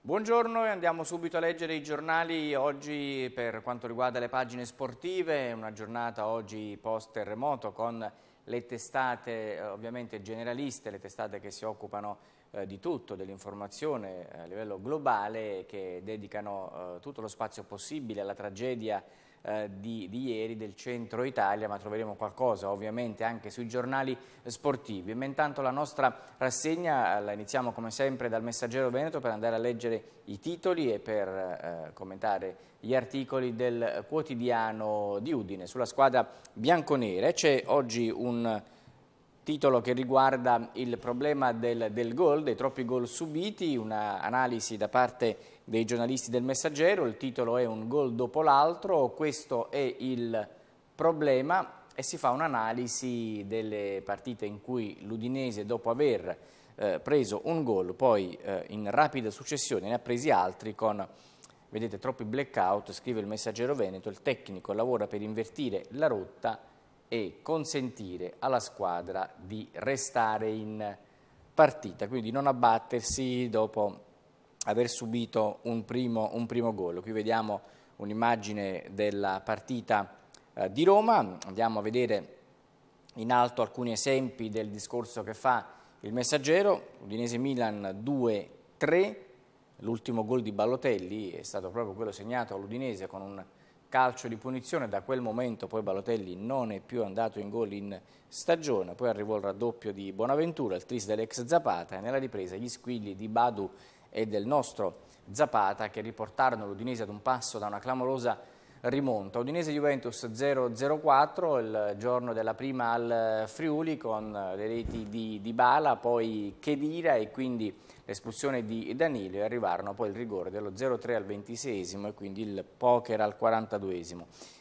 Buongiorno e andiamo subito a leggere i giornali oggi per quanto riguarda le pagine sportive, una giornata oggi post terremoto con le testate eh, ovviamente generaliste, le testate che si occupano eh, di tutto, dell'informazione eh, a livello globale che dedicano eh, tutto lo spazio possibile alla tragedia eh, di, di, ieri del centro Italia, ma troveremo qualcosa ovviamente anche sui giornali sportivi. Ma intanto la nostra rassegna eh, la iniziamo come sempre dal Messaggero Veneto per andare a leggere i titoli e per eh, commentare gli articoli del quotidiano di Udine. Sulla squadra bianconere c'è oggi un titolo che riguarda il problema del, del gol, dei troppi gol subiti, un'analisi da parte di dei giornalisti del Messaggero, il titolo è Un gol dopo l'altro, questo è il problema e si fa un'analisi delle partite in cui l'Udinese dopo aver eh, preso un gol, poi eh, in rapida successione ne ha presi altri con vedete troppi blackout, scrive il messaggero Veneto, il tecnico lavora per invertire la rotta e consentire alla squadra di restare in partita, quindi non abbattersi dopo aver subito un primo, un primo gol. Qui vediamo un'immagine della partita eh, di Roma, andiamo a vedere in alto alcuni esempi del discorso che fa il messaggero, Udinese Milan 2-3, l'ultimo gol di Ballotelli è stato proprio quello segnato all'Udinese con un calcio di punizione, da quel momento poi Ballotelli non è più andato in gol in stagione, poi arrivò il raddoppio di Bonaventura, il tris dell'ex Zapata e nella ripresa gli squilli di Badu e del nostro Zapata che riportarono l'Udinese ad un passo da una clamorosa rimonta. Udinese-Juventus 0-0-4 il giorno della prima al Friuli con le reti di, di Bala, poi Chedira e quindi l'espulsione di Danilo e arrivarono poi il rigore dello 0-3 al 26 e quindi il poker al 42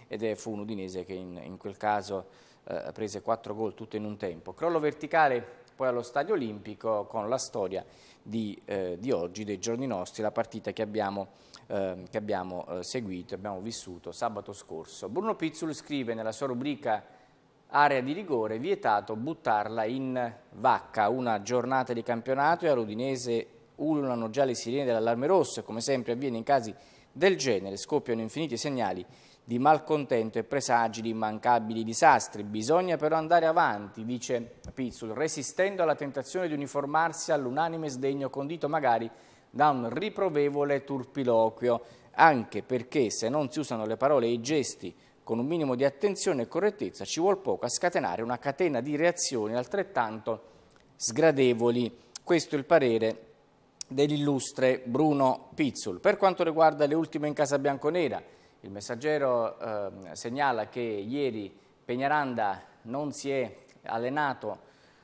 ed è fu un Udinese che in, in quel caso eh, prese 4 gol tutto in un tempo. Crollo verticale poi allo Stadio Olimpico con la storia di, eh, di oggi, dei giorni nostri, la partita che abbiamo, eh, che abbiamo eh, seguito, abbiamo vissuto sabato scorso. Bruno Pizzul scrive nella sua rubrica area di rigore, vietato buttarla in vacca. Una giornata di campionato e a Rudinese ululano già le sirene dell'allarme rosso come sempre avviene in casi del genere scoppiano infiniti segnali di malcontento e presagi di immancabili disastri. Bisogna però andare avanti, dice Pizzul, resistendo alla tentazione di uniformarsi all'unanime sdegno condito magari da un riprovevole turpiloquio, anche perché se non si usano le parole e i gesti con un minimo di attenzione e correttezza ci vuol poco a scatenare una catena di reazioni altrettanto sgradevoli. Questo è il parere dell'illustre Bruno Pizzul. Per quanto riguarda le ultime in casa bianconera, il messaggero eh, segnala che ieri Pegnaranda non si è allenato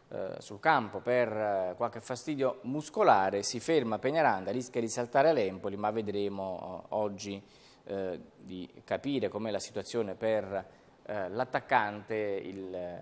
eh, sul campo per eh, qualche fastidio muscolare, si ferma Pegnaranda, rischia di saltare all'Empoli, ma vedremo eh, oggi eh, di capire com'è la situazione per eh, l'attaccante, il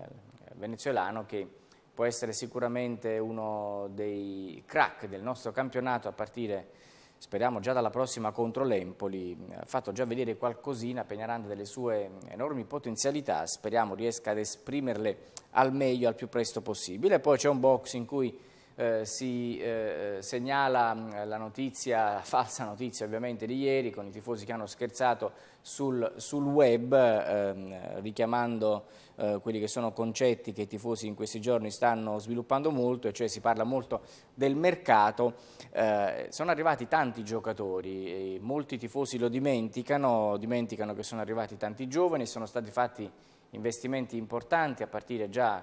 venezuelano che può essere sicuramente uno dei crack del nostro campionato a partire da speriamo già dalla prossima contro l'Empoli, ha eh, fatto già vedere qualcosina Peñaranda delle sue enormi potenzialità, speriamo riesca ad esprimerle al meglio, al più presto possibile. Poi c'è un box in cui eh, si eh, segnala la notizia, la falsa notizia ovviamente di ieri, con i tifosi che hanno scherzato sul, sul web, ehm, richiamando eh, quelli che sono concetti che i tifosi in questi giorni stanno sviluppando molto, e cioè si parla molto del mercato. Eh, sono arrivati tanti giocatori, molti tifosi lo dimenticano, dimenticano che sono arrivati tanti giovani, sono stati fatti investimenti importanti a partire già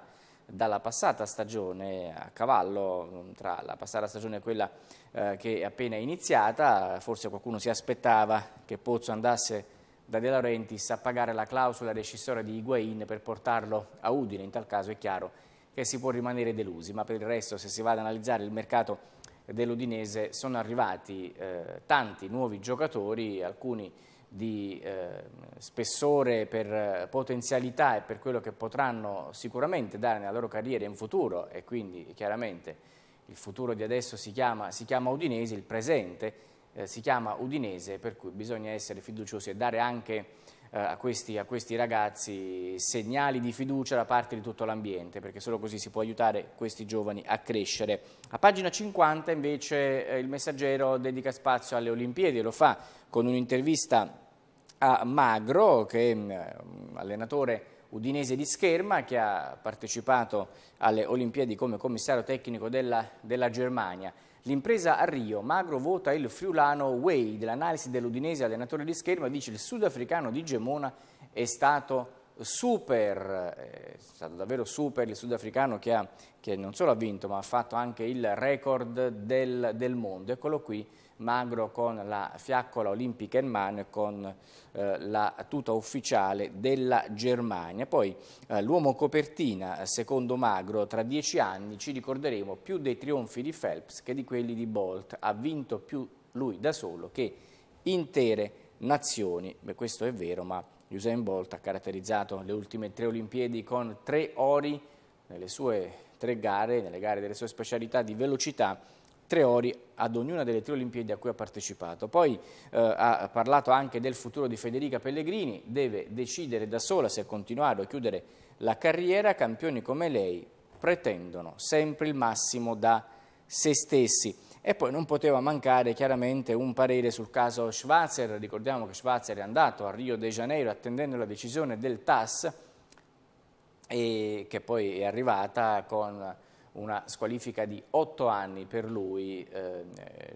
dalla passata stagione, a cavallo tra la passata stagione e quella eh, che è appena iniziata, forse qualcuno si aspettava che Pozzo andasse da De Laurentiis a pagare la clausola rescissoria di Higuain per portarlo a Udine, in tal caso è chiaro che si può rimanere delusi, ma per il resto se si va ad analizzare il mercato dell'Udinese sono arrivati eh, tanti nuovi giocatori, alcuni di eh, spessore per potenzialità e per quello che potranno sicuramente dare nella loro carriera in futuro e quindi chiaramente il futuro di adesso si chiama, si chiama Udinese, il presente eh, si chiama Udinese per cui bisogna essere fiduciosi e dare anche eh, a questi, a questi ragazzi segnali di fiducia da parte di tutto l'ambiente, perché solo così si può aiutare questi giovani a crescere. A pagina 50 invece eh, il messaggero dedica spazio alle Olimpiadi, e lo fa con un'intervista a Magro, che è mm, un allenatore udinese di scherma, che ha partecipato alle Olimpiadi come commissario tecnico della, della Germania. L'impresa a Rio, Magro vota il friulano Wade. L'analisi dell'Udinese allenatore di scherma, dice il sudafricano di Gemona è stato super, eh, è stato davvero super il sudafricano che, ha, che non solo ha vinto ma ha fatto anche il record del, del mondo, eccolo qui Magro con la fiaccola olimpica in mano e con eh, la tuta ufficiale della Germania. Poi eh, l'uomo copertina, secondo Magro, tra dieci anni ci ricorderemo più dei trionfi di Phelps che di quelli di Bolt. Ha vinto più lui da solo che intere nazioni. Beh, questo è vero, ma Usain Bolt ha caratterizzato le ultime tre Olimpiadi con tre ori nelle sue tre gare, nelle gare delle sue specialità di velocità tre ori ad ognuna delle tre Olimpiadi a cui ha partecipato. Poi eh, ha parlato anche del futuro di Federica Pellegrini, deve decidere da sola se continuare o chiudere la carriera, campioni come lei pretendono sempre il massimo da se stessi. E poi non poteva mancare chiaramente un parere sul caso Schwarzer, ricordiamo che Schwarzer è andato a Rio de Janeiro attendendo la decisione del TAS, e che poi è arrivata con una squalifica di otto anni per lui, eh, eh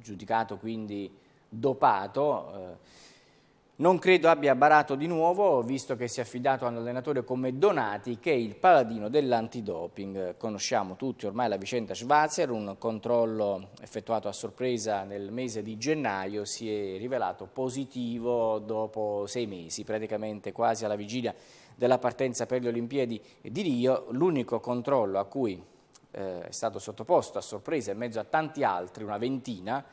giudicato quindi dopato. Eh, non credo abbia barato di nuovo, visto che si è affidato all'allenatore come Donati, che è il paladino dell'antidoping. Conosciamo tutti ormai la vicenda Schwarzer, un controllo effettuato a sorpresa nel mese di gennaio si è rivelato positivo dopo sei mesi, praticamente quasi alla vigilia della partenza per le Olimpiadi di Rio, l'unico controllo a cui eh, è stato sottoposto a sorpresa in mezzo a tanti altri, una ventina,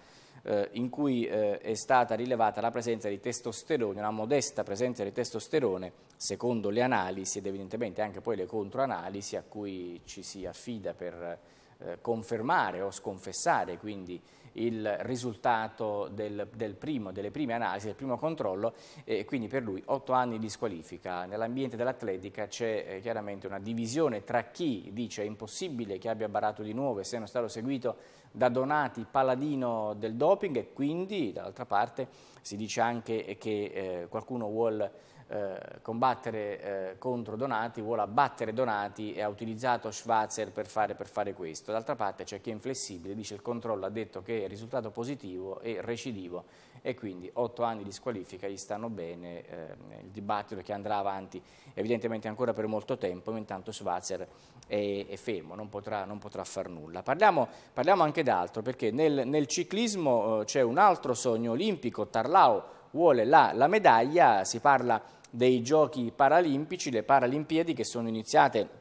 eh, in cui eh, è stata rilevata la presenza di testosterone, una modesta presenza di testosterone, secondo le analisi ed evidentemente anche poi le controanalisi a cui ci si affida per eh, confermare o sconfessare quindi il risultato del, del primo, delle prime analisi, del primo controllo e quindi per lui otto anni di squalifica. Nell'ambiente dell'atletica c'è eh, chiaramente una divisione tra chi dice è impossibile che abbia barato di nuovo essendo stato seguito da Donati, paladino del doping e quindi dall'altra parte si dice anche che eh, qualcuno vuole eh, combattere eh, contro Donati, vuole abbattere Donati e ha utilizzato Schwarzer per fare, per fare questo. D'altra parte c'è chi è inflessibile, dice il controllo ha detto che è risultato positivo e recidivo e quindi otto anni di squalifica gli stanno bene eh, il dibattito che andrà avanti evidentemente ancora per molto tempo, ma intanto Schwarzer è, è fermo, non potrà, non potrà, far nulla. Parliamo, parliamo anche d'altro perché nel, nel ciclismo eh, c'è un altro sogno olimpico, Tarlao vuole la, la medaglia, si parla di dei giochi paralimpici, le Paralimpiadi che sono iniziate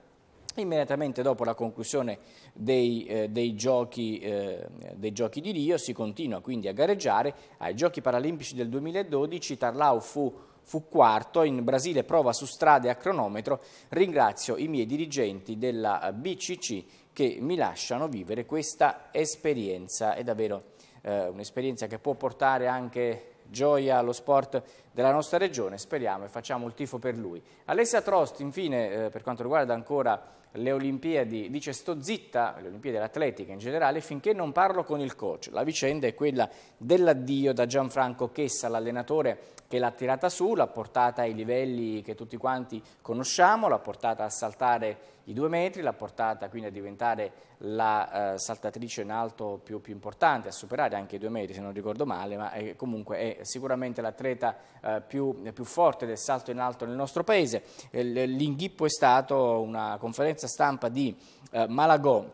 immediatamente dopo la conclusione dei, eh, dei, giochi, eh, dei, giochi, di Rio si continua quindi a gareggiare ai giochi paralimpici del 2012 Tarlau fu, fu quarto in Brasile prova su strade a cronometro ringrazio i miei dirigenti della eh, BCC che mi lasciano vivere questa esperienza è davvero eh, un'esperienza che può portare anche gioia allo sport della nostra regione, speriamo e facciamo il tifo per lui. Alessia Trost, infine, eh, per quanto riguarda ancora le Olimpiadi, dice sto zitta, le Olimpiadi dell'atletica in generale, finché non parlo con il coach. La vicenda è quella dell'addio da Gianfranco Chessa, l'allenatore che l'ha tirata su, l'ha portata ai livelli che tutti quanti conosciamo, l'ha portata a saltare i due metri, l'ha portata quindi a diventare la eh, saltatrice in alto più, più, importante, a superare anche i due metri se non ricordo male, ma è, comunque è sicuramente l'atleta eh, più, più, forte del salto in alto nel nostro paese. Eh, l'inghippo è stato una conferenza conferenza stampa di eh, Malagò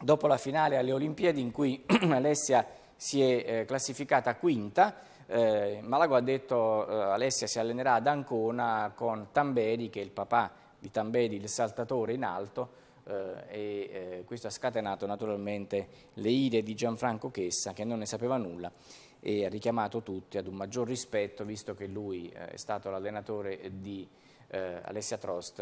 dopo la finale alle Olimpiadi in cui Alessia si è eh, classificata quinta. Eh, Malagò ha detto eh, Alessia si allenerà ad Ancona con Tambedi, che è il papà di Tambedi, il saltatore in alto, eh, e eh, questo ha scatenato naturalmente le ire di Gianfranco Chessa, che non ne sapeva nulla e ha richiamato tutti ad un maggior rispetto, visto che lui eh, è stato l'allenatore di Alessia Trost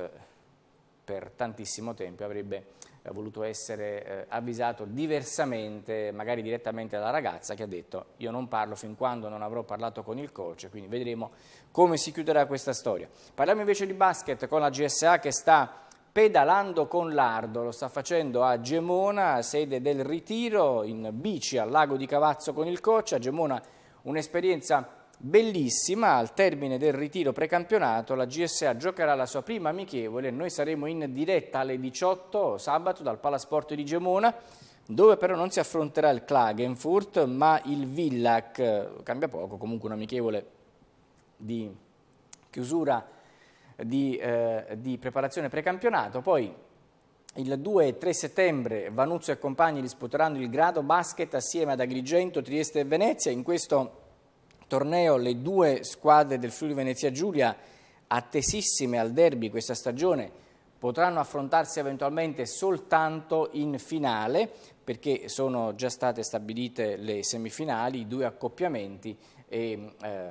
per tantissimo tempo avrebbe eh, voluto essere eh, avvisato diversamente, magari direttamente dalla ragazza che ha detto io non parlo fin quando non avrò parlato con il coach, quindi vedremo come si chiuderà questa storia. Parliamo invece di basket con la GSA che sta pedalando con l'ardo, lo sta facendo a Gemona, sede del ritiro, in bici al lago di Cavazzo con il coach, a Gemona un'esperienza importante bellissima, al termine del ritiro precampionato la GSA giocherà la sua prima amichevole, noi saremo in diretta alle 18 sabato dal Palasport di Gemona, dove però non si affronterà il Klagenfurt ma il Villac, cambia poco, comunque un amichevole di chiusura di, eh, di preparazione precampionato, poi il 2 e 3 settembre Vanuzzo e compagni disputeranno il grado basket assieme ad Agrigento, Trieste e Venezia, in questo torneo le due squadre del Friuli Venezia Giulia attesissime al derby questa stagione potranno affrontarsi eventualmente soltanto in finale perché sono già state stabilite le semifinali, i due accoppiamenti e eh,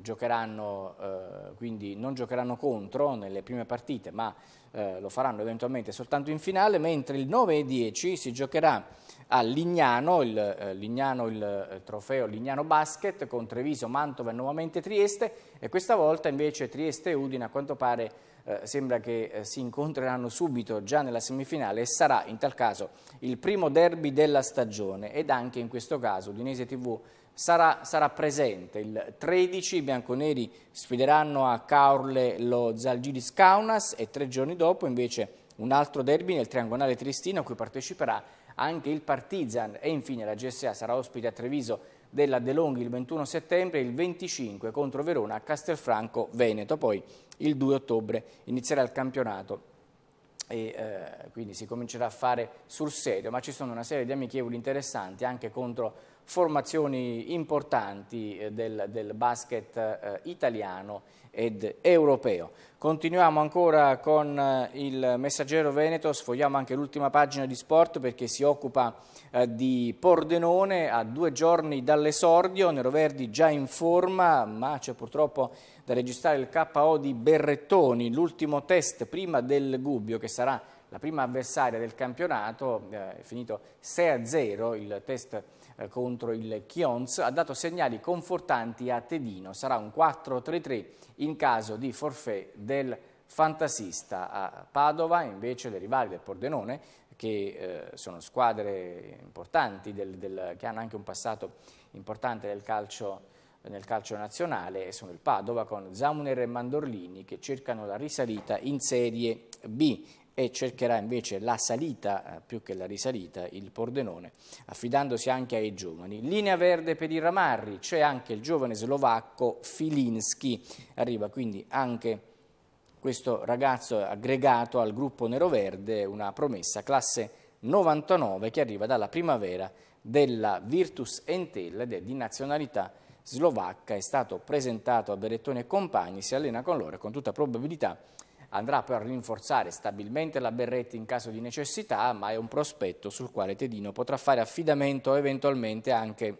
giocheranno, eh, quindi non giocheranno contro nelle prime partite ma eh, lo faranno eventualmente soltanto in finale mentre il 9 e 10 si giocherà a Lignano, il, eh, Lignano, il eh, trofeo Lignano Basket con Treviso, Mantova e nuovamente Trieste e questa volta invece Trieste e Udine a quanto pare eh, sembra che eh, si incontreranno subito già nella semifinale e sarà in tal caso il primo derby della stagione ed anche in questo caso Udinese TV sarà, sarà presente il 13 i bianconeri sfideranno a Caorle lo Zalgiris Kaunas e tre giorni dopo invece un altro derby nel triangolare tristino a cui parteciperà anche il Partizan e infine la GSA sarà ospite a Treviso della De Longhi il 21 settembre e il 25 contro Verona a Castelfranco Veneto. Poi il 2 ottobre inizierà il campionato e eh, quindi si comincerà a fare sul serio, ma ci sono una serie di amichevoli interessanti anche contro formazioni importanti eh, del, del basket eh, italiano ed europeo. Continuiamo ancora con eh, il messaggero Veneto, sfogliamo anche l'ultima pagina di sport perché si occupa di Pordenone a due giorni dall'esordio, Nero Verdi già in forma ma c'è purtroppo da registrare il KO di Berrettoni, l'ultimo test prima del Gubbio che sarà la prima avversaria del campionato, è finito 6-0 il test eh, contro il Chions, ha dato segnali confortanti a Tedino. Sarà un 4-3-3 in caso di forfè del fantasista. A Padova invece le rivali del Pordenone, che eh, sono squadre importanti, del, del, che hanno anche un passato importante nel calcio nel calcio nazionale sono il Padova con Zamuner e Mandorlini che cercano la risalita in Serie B e cercherà invece la salita, eh, più che la risalita, il Pordenone, affidandosi anche ai giovani. Linea verde per i ramarri, c'è anche il giovane slovacco Filinski, arriva quindi anche questo ragazzo aggregato al gruppo nero-verde, una promessa classe 99 che arriva dalla primavera della Virtus Entella ed è di nazionalità slovacca, è stato presentato a Berrettone e compagni, si allena con loro e con tutta probabilità andrà poi a rinforzare stabilmente la berretta in caso di necessità, ma è un prospetto sul quale Tedino potrà fare affidamento eventualmente anche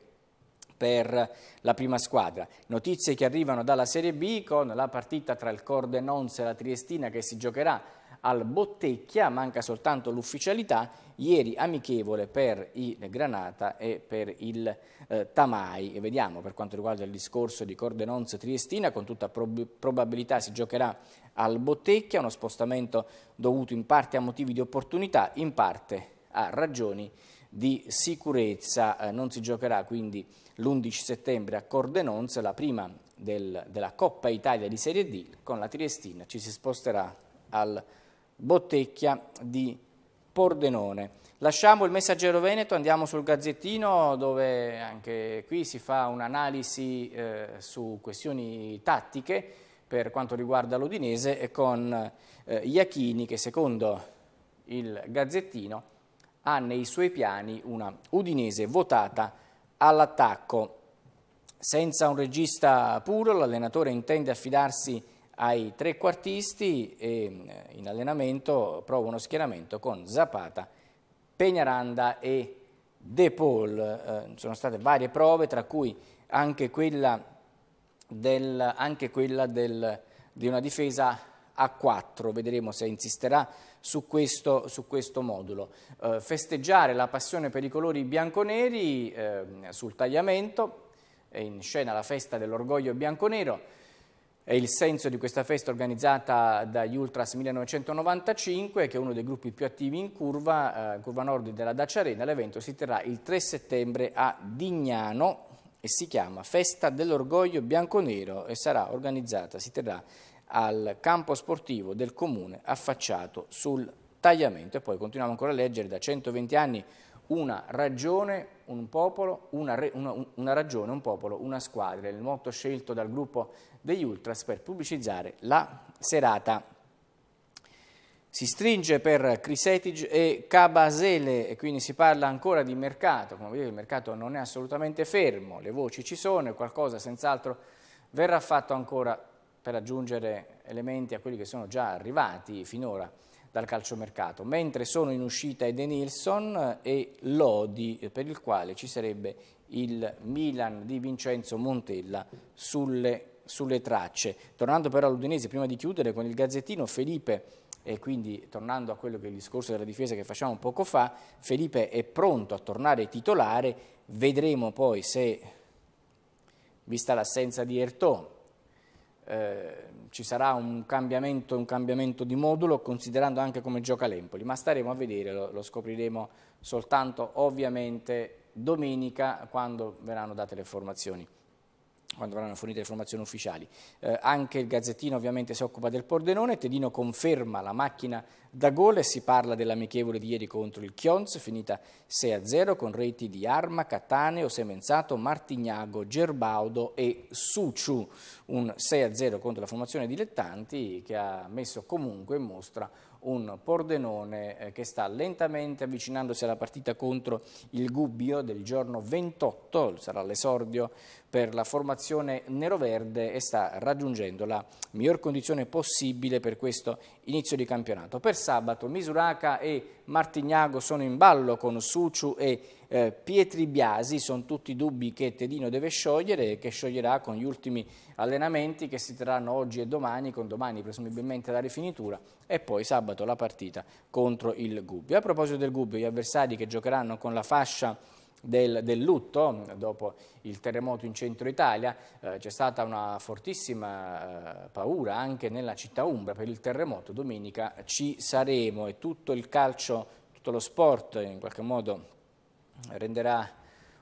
per la prima squadra. Notizie che arrivano dalla Serie B con la partita tra il Cordenonze e la Triestina che si giocherà al Bottecchia, manca soltanto l'ufficialità, ieri amichevole per i Granata e per il eh, Tamai. E vediamo per quanto riguarda il discorso di Cordenonz Triestina, con tutta prob probabilità si giocherà al Bottecchia, uno spostamento dovuto in parte a motivi di opportunità, in parte a ragioni di sicurezza. Eh, non si giocherà quindi l'11 settembre a Cordenonz, la prima del, della Coppa Italia di Serie D, con la Triestina ci si sposterà al Bottecchia Bottecchia di Pordenone. Lasciamo il messaggero Veneto, andiamo sul Gazzettino dove anche qui si fa un'analisi eh, su questioni tattiche per quanto riguarda l'Udinese e con eh, Iachini che secondo il Gazzettino ha nei suoi piani una Udinese votata all'attacco. Senza un regista puro l'allenatore intende affidarsi a ai trequartisti e eh, in allenamento prova uno schieramento con Zapata, Peñaranda e De Paul. Eh, sono state varie prove, tra cui anche quella, del, anche quella del, di una difesa a 4, vedremo se insisterà su questo, su questo modulo. Eh, festeggiare la passione per i colori bianconeri eh, sul tagliamento, in scena la festa dell'orgoglio bianconero, è il senso di questa festa organizzata dagli Ultras 1995, che è uno dei gruppi più attivi in curva, eh, curva nord della Dacia Arena. L'evento si terrà il 3 settembre a Dignano e si chiama Festa dell'Orgoglio Bianconero e sarà organizzata, si terrà al campo sportivo del comune affacciato sul tagliamento. E poi continuiamo ancora a leggere da 120 anni una ragione, un popolo, una, re, una, una ragione, un popolo, una squadra, il motto scelto dal gruppo degli Ultras per pubblicizzare la serata. Si stringe per Crisetic e Cabasele, e quindi si parla ancora di mercato, come vedete il mercato non è assolutamente fermo, le voci ci sono e qualcosa senz'altro verrà fatto ancora per aggiungere elementi a quelli che sono già arrivati finora dal calciomercato, mentre sono in uscita Eden Nilsson e Lodi, per il quale ci sarebbe il Milan di Vincenzo Montella sulle, sulle tracce. Tornando però all'Udinese, prima di chiudere con il Gazzettino, Felipe e quindi tornando a quello che è il discorso della difesa che facciamo poco fa, Felipe è pronto a tornare titolare, vedremo poi se, vista l'assenza di Ertò, eh, ci sarà un cambiamento, un cambiamento, di modulo considerando anche come gioca l'Empoli, ma staremo a vedere, lo, lo scopriremo soltanto ovviamente domenica quando verranno date le formazioni quando verranno fornite le informazioni ufficiali. Eh, anche il Gazzettino ovviamente si occupa del Pordenone, Tedino conferma la macchina da gol e si parla dell'amichevole di ieri contro il Chionz, finita 6-0 con reti di Arma, Cattaneo, Semenzato, Martignago, Gerbaudo e Suciu, un 6-0 contro la formazione dilettanti che ha messo comunque in mostra un Pordenone eh, che sta lentamente avvicinandosi alla partita contro il Gubbio del giorno 28, sarà l'esordio per la formazione nero-verde e sta raggiungendo la miglior condizione possibile per questo inizio di campionato. Per sabato Misuraca e Martignago sono in ballo con Suciu e eh, Pietri Biasi, sono tutti dubbi che Tedino deve sciogliere e che scioglierà con gli ultimi allenamenti che si terranno oggi e domani, con domani presumibilmente la rifinitura e poi sabato la partita contro il Gubbio. A proposito del Gubbio, gli avversari che giocheranno con la fascia del, del, lutto dopo il terremoto in centro Italia, eh, c'è stata una fortissima eh, paura anche nella città Umbra per il terremoto, domenica ci saremo e tutto il calcio, tutto lo sport in qualche modo renderà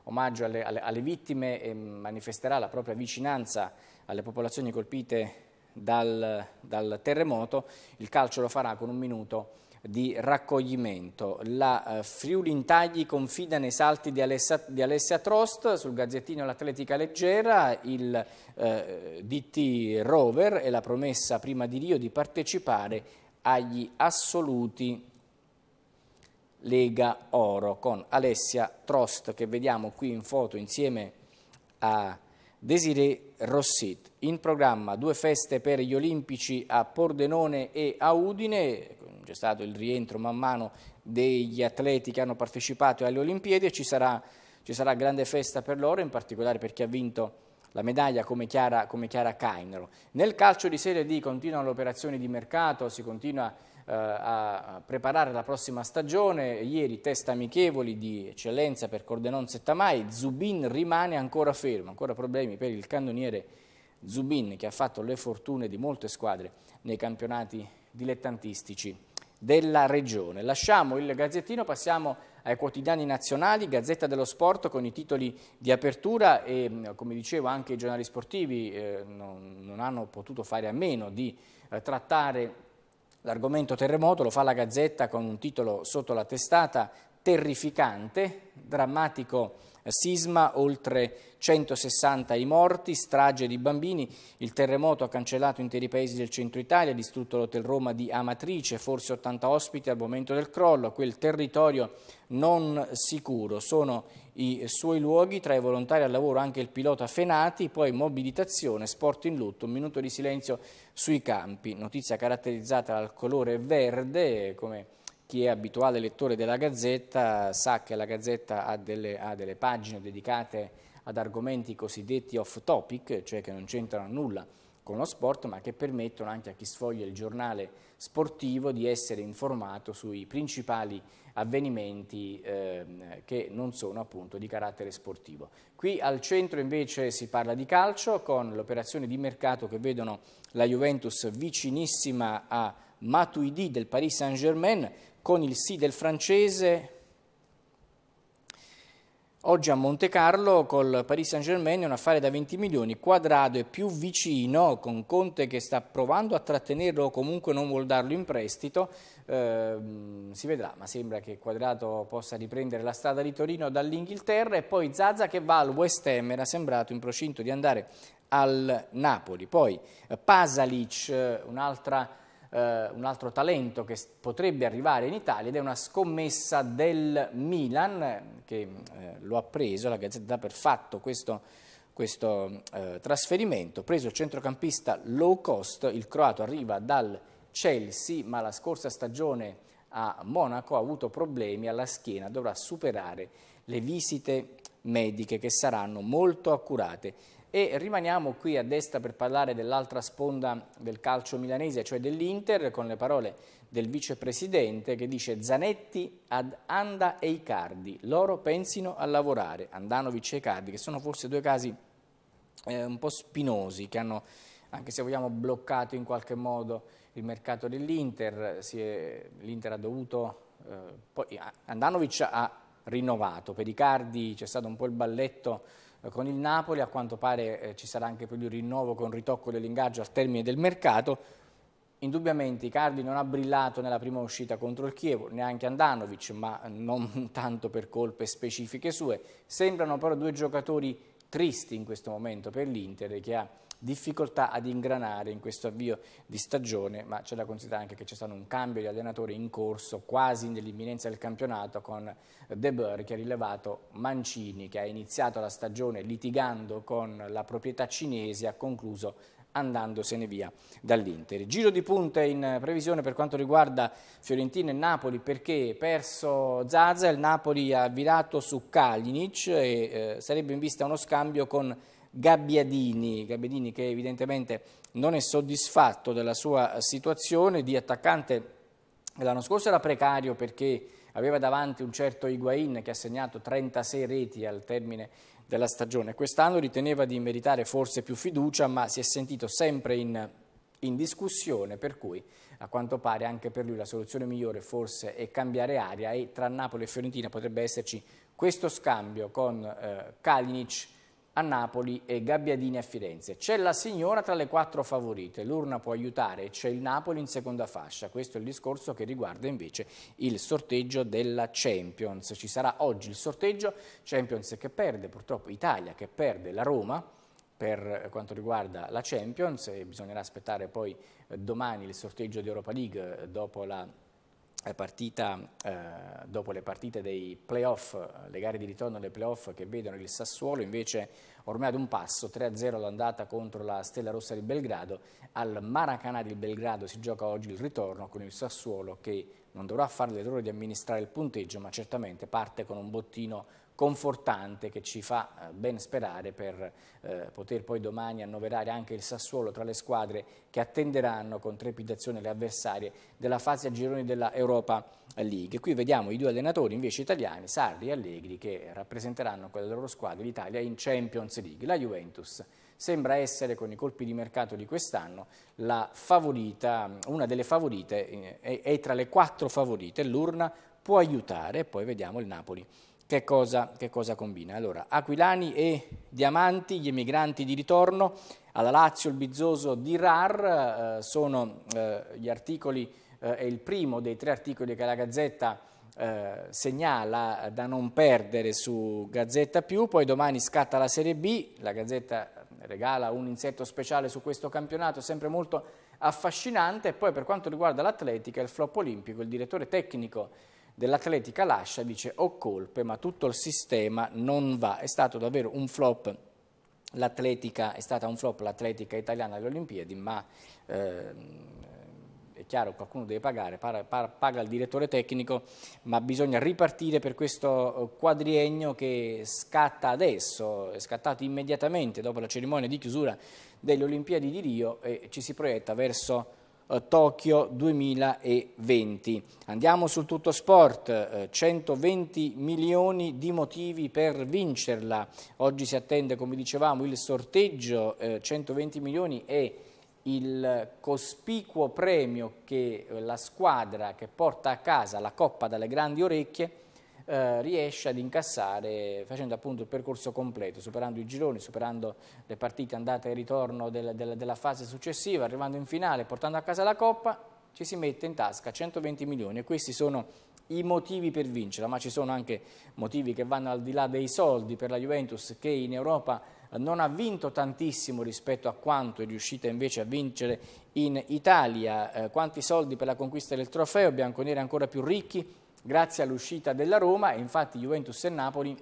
omaggio alle, alle, alle vittime e manifesterà la propria vicinanza alle popolazioni colpite dal, dal terremoto. Il calcio lo farà con un minuto di raccoglimento. La eh, Friuli Intagli confida nei salti di Alessia, di Alessia Trost sul gazzettino l'atletica leggera, il eh, DT Rover e la promessa prima di Rio di partecipare agli assoluti Lega Oro con Alessia Trost che vediamo qui in foto insieme a Desiree Rossit. In programma due feste per gli olimpici a Pordenone e a Udine, c'è stato il rientro man mano degli atleti che hanno partecipato alle Olimpiadi e ci sarà, ci sarà grande festa per loro, in particolare per chi ha vinto la medaglia come Chiara, come Chiara Cainero. Nel calcio di Serie D continuano le operazioni di mercato, si continua a eh, a preparare la prossima stagione, ieri test amichevoli di eccellenza per Cordenon Settamai, Zubin rimane ancora fermo, ancora problemi per il cannoniere Zubin che ha fatto le fortune di molte squadre nei campionati dilettantistici della regione. Lasciamo il gazzettino, passiamo ai quotidiani nazionali, Gazzetta dello Sport con i titoli di apertura e mm, come dicevo anche i giornali sportivi eh, non, non, hanno potuto fare a meno di eh, trattare L'argomento terremoto lo fa la Gazzetta con un titolo sotto la testata terrificante, drammatico sisma, oltre 160 i morti, strage di bambini, il terremoto ha cancellato interi paesi del centro Italia, distrutto l'hotel Roma di Amatrice, forse 80 ospiti al momento del crollo, quel territorio non sicuro. Sono i suoi luoghi, tra i volontari al lavoro anche il pilota Fenati, poi mobilitazione, sport in lutto, un minuto di silenzio sui campi, notizia caratterizzata dal colore verde, come chi è abituale lettore della Gazzetta sa che la Gazzetta ha delle, ha delle pagine dedicate ad argomenti cosiddetti off topic, cioè che non c'entrano nulla con lo sport, ma che permettono anche a chi sfoglia il giornale sportivo di essere informato sui principali avvenimenti eh, che non sono appunto di carattere sportivo. Qui al centro invece si parla di calcio con l'operazione di mercato che vedono la Juventus vicinissima a Matuidi del Paris Saint-Germain, con il sì del francese Oggi a Monte Carlo col Paris Saint Germain è un affare da 20 milioni, quadrado è più vicino con Conte che sta provando a trattenerlo o comunque non vuol darlo in prestito, eh, si vedrà, ma sembra che quadrato possa riprendere la strada di Torino dall'Inghilterra e poi Zaza che va al West Ham, era sembrato in procinto di andare al Napoli. Poi eh, Pasalic, eh, un'altra eh, un altro talento che potrebbe arrivare in Italia ed è una scommessa del Milan eh, che eh, lo ha preso, la Gazzetta per fatto questo, questo eh, trasferimento, preso il centrocampista low cost, il croato arriva dal Chelsea ma la scorsa stagione a Monaco ha avuto problemi alla schiena, dovrà superare le visite mediche che saranno molto accurate. E rimaniamo qui a destra per parlare dell'altra sponda del calcio milanese, cioè dell'Inter, con le parole del vicepresidente che dice Zanetti ad Anda e Icardi, loro pensino a lavorare, Andanovic e Icardi, che sono forse due casi eh, un po' spinosi, che hanno, anche se vogliamo, bloccato in qualche modo il mercato dell'Inter, l'Inter ha dovuto, eh, poi Andanovic ha rinnovato, per Icardi c'è stato un po' il balletto eh, con il Napoli, a quanto pare eh, ci sarà anche per lui rinnovo con ritocco dell'ingaggio al termine del mercato. Indubbiamente Icardi non ha brillato nella prima uscita contro il Chievo, neanche Andanovic, ma non tanto per colpe specifiche sue. Sembrano però due giocatori tristi in questo momento per l'Inter che ha difficoltà ad ingranare in questo avvio di stagione, ma c'è da considerare anche che c'è stato un cambio di allenatore in corso, quasi nell'imminenza del campionato, con De Boer che ha rilevato Mancini, che ha iniziato la stagione litigando con la proprietà cinese, ha concluso andandosene via dall'Inter. Giro di punte in previsione per quanto riguarda Fiorentina e Napoli perché perso Zaza, il Napoli ha virato su Kalinic e eh, sarebbe in vista uno scambio con Gabbiadini, Gabbiadini che evidentemente non è soddisfatto della sua situazione di attaccante l'anno scorso era precario perché aveva davanti un certo Higuain che ha segnato 36 reti al termine della stagione. Quest'anno riteneva di meritare forse più fiducia, ma si è sentito sempre in, in, discussione, per cui a quanto pare anche per lui la soluzione migliore forse è cambiare aria e tra Napoli e Fiorentina potrebbe esserci questo scambio con eh, Kalinic a Napoli e Gabbiadini a Firenze. C'è la signora tra le quattro favorite, l'urna può aiutare, c'è il Napoli in seconda fascia. Questo è il discorso che riguarda invece il sorteggio della Champions. Ci sarà oggi il sorteggio, Champions che perde purtroppo Italia, che perde la Roma per quanto riguarda la Champions e bisognerà aspettare poi eh, domani il sorteggio di Europa League eh, dopo la partita, eh, dopo le partite dei playoff, le gare di ritorno alle playoff che vedono il Sassuolo invece ormai ad un passo, 3-0 l'andata contro la Stella Rossa di Belgrado, al Maracanà di Belgrado si gioca oggi il ritorno con il Sassuolo che non dovrà fare l'errore di amministrare il punteggio ma certamente parte con un bottino confortante che ci fa eh, ben sperare per eh, poter poi domani annoverare anche il Sassuolo tra le squadre che attenderanno con trepidazione le avversarie della fase a gironi della Europa League. Qui vediamo i due allenatori invece italiani, Sarri e Allegri, che rappresenteranno con le loro squadra, l'Italia in Champions League. La Juventus sembra essere con i colpi di mercato di quest'anno la favorita, una delle favorite, eh, è, è tra le quattro favorite, l'urna può aiutare e poi vediamo il Napoli che cosa, che cosa, combina? Allora, Aquilani e Diamanti, gli emigranti di ritorno, alla Lazio il Bizzoso di Rar, eh, sono eh, gli articoli, eh, è il primo dei tre articoli che la Gazzetta eh, segnala da non perdere su Gazzetta Più, poi domani scatta la Serie B, la Gazzetta regala un insetto speciale su questo campionato, sempre molto affascinante, e poi per quanto riguarda l'atletica, il flop olimpico, il direttore tecnico dell'Atletica Lascia dice ho colpe ma tutto il sistema non va, è stato davvero un flop l'atletica, è stata un flop l'atletica italiana alle Olimpiadi ma eh, è chiaro qualcuno deve pagare, paga il direttore tecnico, ma bisogna ripartire per questo eh, quadriennio che scatta adesso, è scattato immediatamente dopo la cerimonia di chiusura delle Olimpiadi di Rio e ci si proietta verso eh, Tokyo 2020. Andiamo sul tutto sport, 120 eh, milioni di motivi per vincerla. Oggi si attende, come dicevamo, il sorteggio, 120 eh, milioni e il cospicuo premio che la squadra che porta a casa la Coppa dalle grandi orecchie eh, riesce ad incassare facendo appunto il percorso completo, superando i gironi, superando le partite andate e ritorno del, del, della fase successiva, arrivando in finale, portando a casa la Coppa, ci si mette in tasca 120 milioni e questi sono i motivi per vincerla, ma ci sono anche motivi che vanno al di là dei soldi per la Juventus che in Europa non ha vinto tantissimo rispetto a quanto è riuscita invece a vincere in Italia. Eh, quanti soldi per la conquista del trofeo, bianconeri ancora più ricchi, grazie all'uscita della Roma e infatti Juventus e Napoli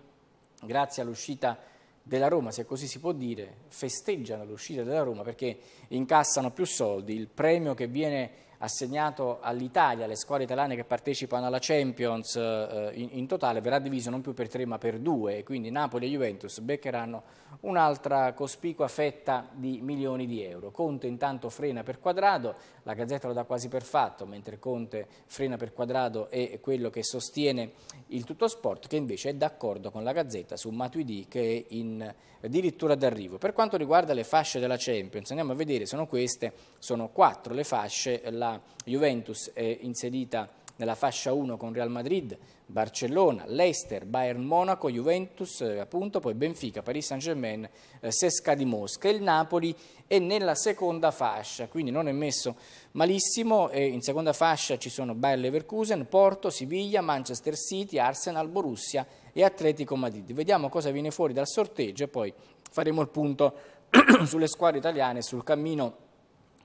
grazie all'uscita della Roma, se così si può dire, festeggiano l'uscita della Roma perché incassano più soldi, il premio che viene assegnato all'Italia, alle squadre italiane che partecipano alla Champions eh, in, in, totale, verrà diviso non più per tre ma per due, quindi Napoli e Juventus beccheranno un'altra cospicua fetta di milioni di euro. Conte intanto frena per quadrato, la Gazzetta lo dà quasi per fatto, mentre Conte frena per quadrato è quello che sostiene il tutto sport, che invece è d'accordo con la Gazzetta su Matuidi che è in addirittura d'arrivo. Per quanto riguarda le fasce della Champions, andiamo a vedere, sono queste, sono quattro le fasce, la Juventus è inserita nella fascia 1 con Real Madrid, Barcellona, Leicester, Bayern Monaco, Juventus, eh, appunto, poi Benfica, Paris Saint-Germain, eh, Sesca di Mosca. Il Napoli è nella seconda fascia, quindi non è messo malissimo. in seconda fascia ci sono Bayern Leverkusen, Porto, Siviglia, Manchester City, Arsenal, Borussia e Atletico Madrid. Vediamo cosa viene fuori dal sorteggio e poi faremo il punto sulle squadre italiane, sul cammino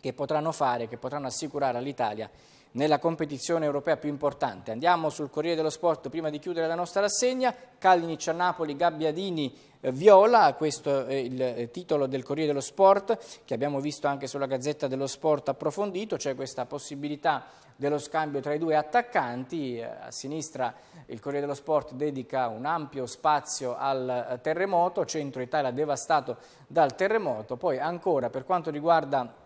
che potranno fare, che potranno assicurare all'Italia nella competizione europea più importante. Andiamo sul Corriere dello Sport prima di chiudere la nostra rassegna. Kalinic a Napoli, Gabbiadini eh, viola, questo è il eh, titolo del Corriere dello Sport che abbiamo visto anche sulla Gazzetta dello Sport approfondito, c'è questa possibilità dello scambio tra i due attaccanti. Eh, a sinistra il Corriere dello Sport dedica un ampio spazio al terremoto, centro Italia devastato dal terremoto. Poi ancora per quanto riguarda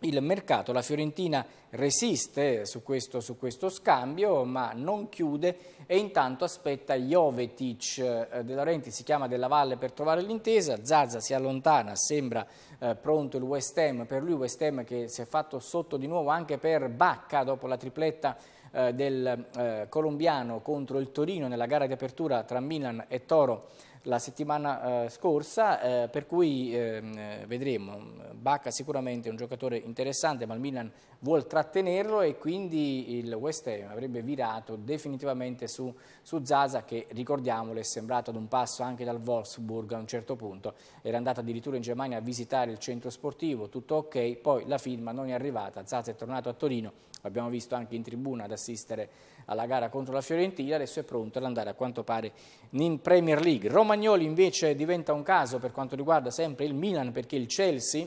il mercato. La Fiorentina resiste su questo, su questo, scambio ma non chiude e intanto aspetta Jovetic eh, De Laurenti si chiama Della Valle per trovare l'intesa, Zaza si allontana, sembra eh, pronto il West Ham, per lui West Ham che si è fatto sotto di nuovo anche per Bacca dopo la tripletta eh, del eh, colombiano contro il Torino nella gara di apertura tra Milan e Toro la settimana eh, scorsa, eh, per cui ehm, eh, vedremo. Bacca sicuramente è un giocatore interessante, ma il Milan vuole trattenerlo e quindi il West Ham avrebbe virato definitivamente su, su Zaza, che ricordiamolo è sembrato ad un passo anche dal Wolfsburg a un certo punto. Era andato addirittura in Germania a visitare il centro sportivo, tutto ok, poi la firma non è arrivata, Zaza è tornato a Torino, l'abbiamo visto anche in tribuna ad assistere alla gara contro la Fiorentina, adesso è pronto ad andare a quanto pare in Premier League. Roma spagnoli invece diventa un caso per quanto riguarda sempre il Milan perché il Chelsea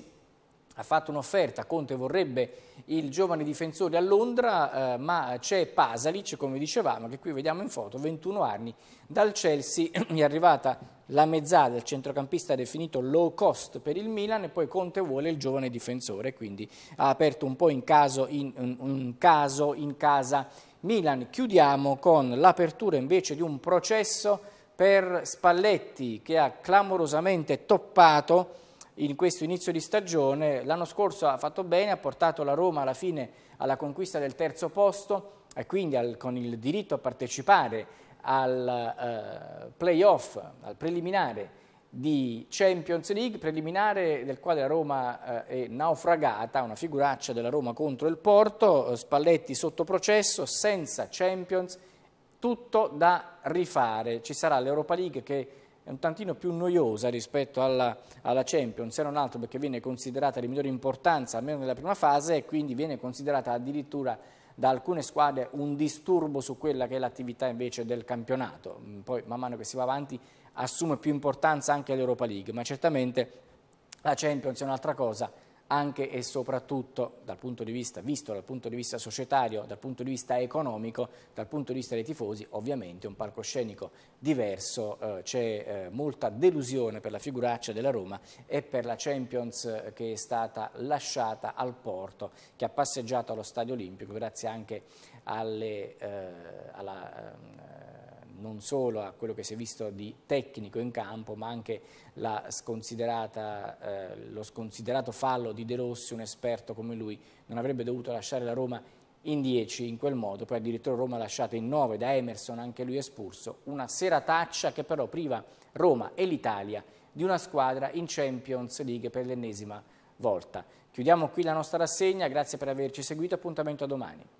ha fatto un'offerta, Conte vorrebbe il giovane difensore a Londra, eh, ma c'è Pasalic, come dicevamo, che qui vediamo in foto, 21 anni, dal Chelsea è arrivata la mezzala, il centrocampista definito low cost per il Milan e poi Conte vuole il giovane difensore, quindi ha aperto un po' in caso in, in, in, caso, in casa Milan. Chiudiamo con l'apertura invece di un processo per Spalletti che ha clamorosamente toppato in questo inizio di stagione. L'anno scorso ha fatto bene, ha portato la Roma alla fine alla conquista del terzo posto e quindi al, con il diritto a partecipare al eh, playoff, al preliminare di Champions League, preliminare del quale la Roma eh, è naufragata, una figuraccia della Roma contro il Porto, Spalletti sotto processo, senza Champions tutto da rifare. Ci sarà l'Europa League che è un tantino più noiosa rispetto alla, alla Champions, se non altro perché viene considerata di migliore importanza, almeno nella prima fase, e quindi viene considerata addirittura da alcune squadre un disturbo su quella che è l'attività invece del campionato. Mm, poi man mano che si va avanti assume più importanza anche l'Europa League, ma certamente la Champions è un'altra cosa anche e soprattutto dal punto di vista, visto dal punto di vista societario, dal punto di vista economico, dal punto di vista dei tifosi, ovviamente un palcoscenico diverso, eh, c'è eh, molta delusione per la figuraccia della Roma e per la Champions eh, che è stata lasciata al Porto, che ha passeggiato allo Stadio Olimpico grazie anche alle, eh, alla ehm, non solo a quello che si è visto di tecnico in campo, ma anche sconsiderata, eh, lo sconsiderato fallo di De Rossi, un esperto come lui, non avrebbe dovuto lasciare la Roma in 10 in quel modo, poi addirittura Roma lasciata in 9 da Emerson, anche lui espulso, una serataccia che però priva Roma e l'Italia di una squadra in Champions League per l'ennesima volta. Chiudiamo qui la nostra rassegna, grazie per averci seguito, appuntamento a domani.